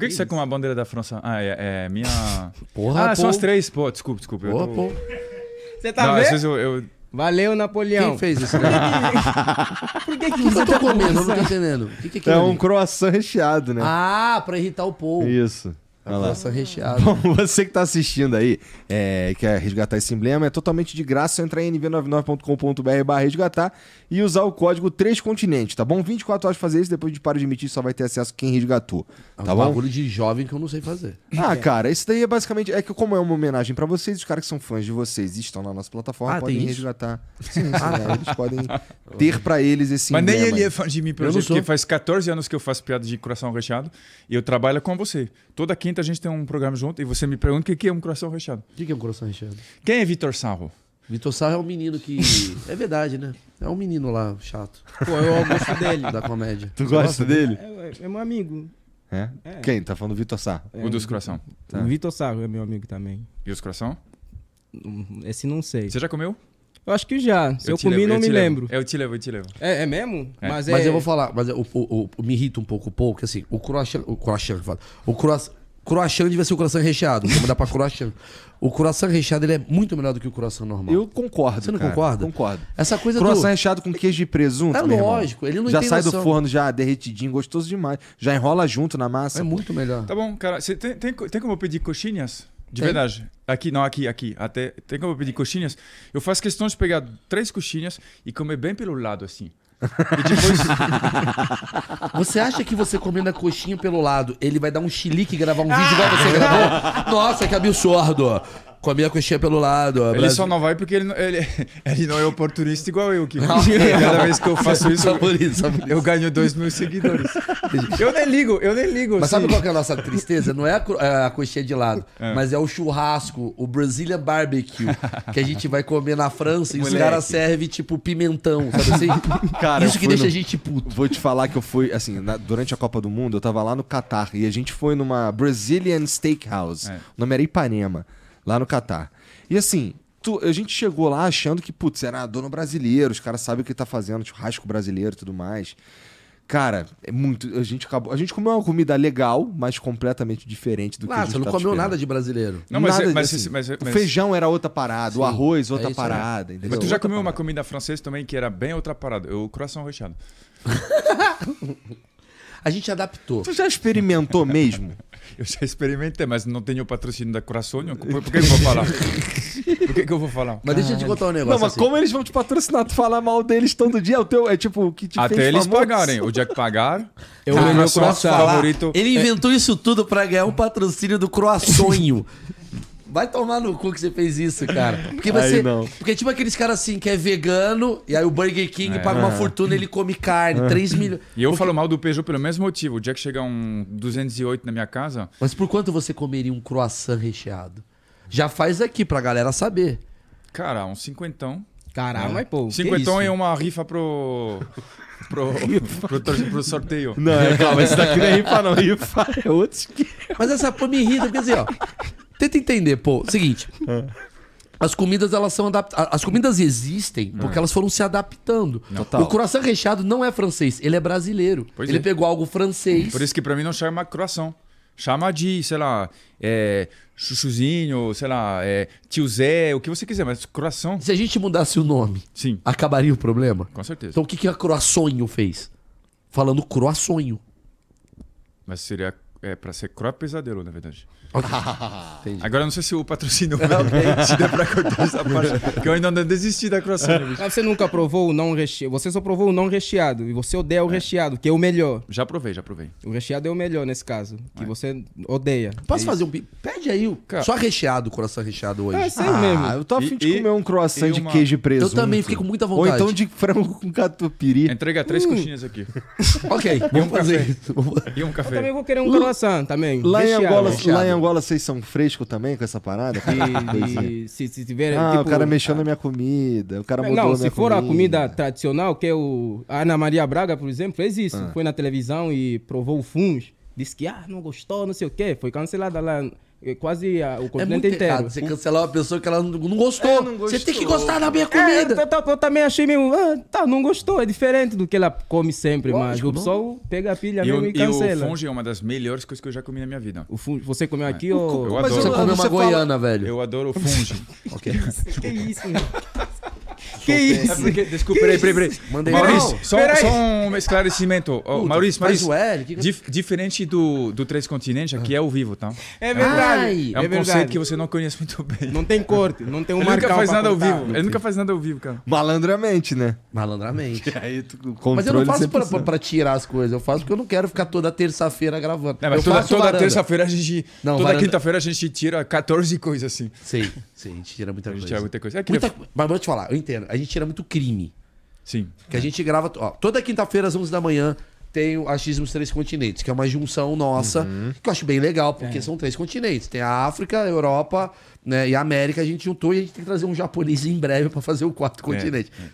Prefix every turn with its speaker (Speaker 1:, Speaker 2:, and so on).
Speaker 1: Por que, que você com uma bandeira da França? Ah, é, é minha. Porra, ah, pô. são as três. Pô, desculpa, desculpa. Porra, tô... pô. Você tá Não, vendo? Às vezes eu, eu... Valeu, Napoleão. Quem fez isso? Né?
Speaker 2: Por que, que você tá comendo? não tô entendendo. que, que é, é um
Speaker 3: croissant recheado, né?
Speaker 2: Ah, pra irritar o povo.
Speaker 3: Isso. Coração recheado. Bom, você que está assistindo aí é, quer resgatar esse emblema, é totalmente de graça. entrar em nv99.com.br resgatar e usar o código 3 continente tá bom? 24 horas fazer isso, depois de parar de emitir, só vai ter acesso quem resgatou. Tá é um tá bom? bagulho
Speaker 2: de jovem que eu não sei fazer. Ah, é. cara,
Speaker 3: isso daí é basicamente. É que como é uma homenagem para vocês, os caras que são fãs de vocês e estão na nossa plataforma ah, podem resgatar. Sim, sim, né? Eles podem
Speaker 1: ter para eles esse Mas emblema. Mas nem ele é fã de mim, porque faz 14 anos que eu faço piada de coração recheado e eu trabalho com você. Toda quinta a gente tem um programa junto e você me pergunta o que é um coração recheado. O que é um coração recheado? Quem é Vitor Sarro? Vitor Sarro é um menino que. é verdade, né? É um menino lá, chato. Pô, eu gosto dele. Da comédia. Tu, gosta, gosta dele? É, é, é, meu amigo. É? é? Quem? Tá falando Vitor Sarro. É, o dos coração. Tá. O Vitor Sarro é meu amigo também. E os coração? Hum, esse não sei. Você já comeu? Eu acho que já. Se eu, eu comi, levo, não eu me lembro. é Eu te levo, eu te levo. É, é mesmo? É. Mas, é... mas eu vou
Speaker 2: falar, mas eu, me irrita um pouco, pouco, assim, o croissant, o croissant, o croissant, croissant devia ser o coração recheado. Vou para pra croissant. O coração recheado ele é muito melhor do que o coração normal.
Speaker 3: Eu concordo. Você não cara, concorda? Concordo.
Speaker 2: Essa coisa croissant do...
Speaker 3: recheado com queijo e presunto. É lógico. Ele não já sai noção. do forno já derretidinho, gostoso demais. Já enrola junto na massa. É muito melhor. Tá
Speaker 1: bom, cara. Você tem, tem, tem como eu pedir coxinhas? De tem? verdade. Aqui, não, aqui, aqui. Até tem como eu pedir coxinhas. Eu faço questão de pegar três coxinhas e comer bem pelo lado assim. E depois. você acha que você comendo a coxinha pelo lado, ele vai dar
Speaker 2: um chilique e gravar um vídeo igual você gravou? Nossa, que absurdo! Comia a coxinha pelo lado.
Speaker 1: Ele Brasil... só não vai porque ele, não, ele, ele não é oportunista igual eu. Que cada vez que eu faço isso, isso, eu ganho dois mil seguidores. Eu nem ligo, eu nem ligo. Mas assim. sabe qual é a
Speaker 2: nossa tristeza? Não é a, é a coxinha de lado, é. mas é o churrasco, o Brazilian Barbecue, que a gente vai comer na França e os caras servem tipo pimentão, sabe assim? Cara, isso que deixa no... a gente puto.
Speaker 3: Vou te falar que eu fui, assim, na, durante a Copa do Mundo, eu tava lá no Catar e a gente foi numa Brazilian Steakhouse. É. O nome era Ipanema lá no Catar. E assim, tu, a gente chegou lá achando que, putz, era dono brasileiro, os caras sabem o que tá fazendo, churrasco brasileiro e tudo mais. Cara, é muito. A gente acabou. A gente comeu uma comida legal, mas completamente diferente do claro, que ah, a gente você não tá comeu esperando. nada de brasileiro. Não, mas,
Speaker 1: nada, mas, assim, mas, mas, feijão
Speaker 3: era outra parada, Sim, o arroz é outra é parada. Mas tu já
Speaker 1: comeu uma comida francesa também que era bem outra parada? O coração rochado a gente adaptou. Tu já experimentou mesmo? Eu já experimentei, mas não tenho patrocínio da Coraçonho. Por, por que eu vou falar? Por que, que eu vou falar? Mas deixa eu te contar um negócio. Não, mas assim. como
Speaker 3: eles vão te patrocinar? Tu falar mal deles todo dia? O teu é tipo
Speaker 1: o que te Até eles pagarem. O dia que pagar, eu o meu croissant favorito. Ele inventou
Speaker 2: isso tudo pra ganhar um patrocínio do Croaçonho. Vai tomar no cu que você fez isso, cara. Porque você. não. Porque tipo aqueles caras assim que é vegano, e aí o Burger King é. paga uma fortuna ele come carne, 3 milhões. E eu porque... falo mal
Speaker 1: do Peugeot pelo mesmo motivo. O dia que chegar um 208 na
Speaker 2: minha casa. Mas por quanto você comeria um croissant recheado? Já faz aqui pra galera saber.
Speaker 1: Cara, um cinquentão. Caralho, é. pô. Cinquentão é uma rifa pro. Pro, pro, pro, sorteio. Não, é, calma, esse daqui não é rifa, não. Rifa é outro
Speaker 2: que. Mas essa pô me irrita, quer dizer, ó. Tenta entender, pô. Seguinte. É. As comidas elas são adaptadas. As comidas existem hum. porque elas foram se adaptando. Total. O croissant recheado
Speaker 1: não é francês, ele é brasileiro. Pois ele é. pegou algo francês. Por isso que para mim não chama croissant. Chama de, sei lá, é, chuchuzinho, sei lá, é, tio Zé, o que você quiser, mas croissant. Se a gente mudasse o nome, Sim. acabaria o problema? Com certeza. Então o que, que a
Speaker 2: croassonho fez? Falando croassonho.
Speaker 1: Mas seria é, pra ser crop pesadelo, na verdade. Okay. Agora não sei se o patrocínio okay. se dá pra cortar essa parte, porque eu ainda não desisti da croissant. Né, Mas você nunca provou o não recheado. Você só provou o não recheado e você odeia o é. recheado, que é o melhor. Já provei, já provei. O recheado é o melhor nesse caso, que é. você odeia. Posso é fazer um...
Speaker 2: Pede aí, Cara. só
Speaker 1: recheado, croissant recheado hoje. É, sei ah, mesmo. Eu
Speaker 2: tô afim de comer um croissant
Speaker 3: uma... de
Speaker 1: queijo preso. Eu também, fiquei com muita vontade. Ou então
Speaker 2: de frango com catupiry. Entrega três hum. coxinhas aqui. ok, vamos um fazer
Speaker 1: café. isso. E um café. Eu também vou querer um croissant também. Lá em, Angola, lá em
Speaker 3: Angola vocês são frescos também com essa parada? E,
Speaker 1: e é. se, se tiver. Ah, tipo, o cara mexeu ah,
Speaker 3: na minha comida. O cara é, mudou Não, se for comida. a
Speaker 1: comida tradicional, que é o. A Ana Maria Braga, por exemplo, fez isso. Ah. Foi na televisão e provou o funge. Disse que ah, não gostou, não sei o quê. Foi cancelada lá é quase a, o é continente é muito inteiro. Errado você cancelar uma pessoa que ela não, não gostou. É, Você tem que gostar da minha é, comida. É, eu, eu, eu, também achei meio. Ah, tá, não gostou. É diferente do que ela come sempre, Lógico, mas o pessoal pega a pilha e, mesmo e cancela. E o funge é uma das melhores coisas que eu já comi na minha vida. O funge, você comeu aqui ou. Eu adoro. Você comeu uma goiana, fala... velho. Eu adoro o funge. ok. que isso, meu? que isso? É porque, desculpa, peraí, peraí, peraí. Mandei Maurício, só, só, um esclarecimento. Puta, Maurício, Maurício. O que... dif diferente do, do Três Continentes, aqui é ao vivo, tá? É verdade. É, é um é verdade. conceito que você não conhece muito bem. Não tem corte, não tem um Ele nunca faz nada ao vivo. Ele
Speaker 3: nunca faz nada ao vivo, cara. Malandramente, né? Malandramente. aí tu
Speaker 1: Mas eu não faço pra, pra,
Speaker 2: tirar as coisas. Eu faço porque eu não quero ficar toda terça-feira gravando. Não, é, mas eu toda, toda terça-feira a gente. Não, toda quinta-feira
Speaker 1: a gente tira 14 coisas assim. Sim, sim, a gente tira muita coisa.
Speaker 2: A gente tira muita coisa. É muita... Mas vou te falar, eu entendo. A gente tira muito crime. Sim. Que a gente grava. Ó, toda quinta-feira, às 11 da manhã, tem o Achismos Três Continentes, que é uma junção nossa, uhum. que eu acho bem legal, porque é. são três continentes. Tem a África, a Europa né, e a América, a gente juntou e a gente tem que trazer um japonês em breve para fazer o quarto é. continente. É.